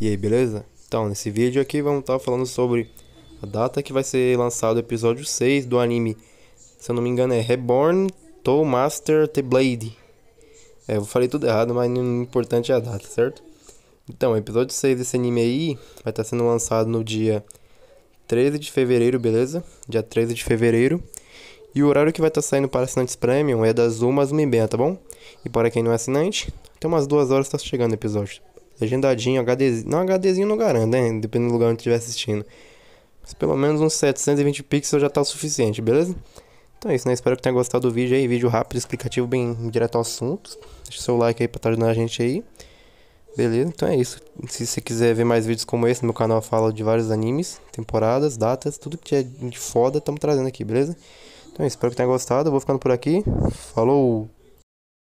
E aí, beleza? Então, nesse vídeo aqui vamos estar tá falando sobre a data que vai ser lançado o episódio 6 do anime. Se eu não me engano é Reborn To Master The Blade. É, eu falei tudo errado, mas o importante é a data, certo? Então, o episódio 6 desse anime aí vai estar tá sendo lançado no dia 13 de fevereiro, beleza? Dia 13 de fevereiro. E o horário que vai estar tá saindo para assinantes premium é das 1 às 1 e meia, tá bom? E para quem não é assinante, tem umas 2 horas está chegando o episódio legendadinho, HDzinho. Não, HDzinho não garanto, né? Dependendo do lugar onde estiver assistindo. Mas pelo menos uns 720 pixels já tá o suficiente, beleza? Então é isso, né? Espero que tenha gostado do vídeo aí. Vídeo rápido, explicativo, bem direto ao assunto. Deixa o seu like aí pra estar tá ajudando a gente aí. Beleza? Então é isso. Se você quiser ver mais vídeos como esse, meu canal fala de vários animes, temporadas, datas, tudo que é de foda, estamos trazendo aqui, beleza? Então é isso, espero que tenha gostado. Eu vou ficando por aqui. Falou!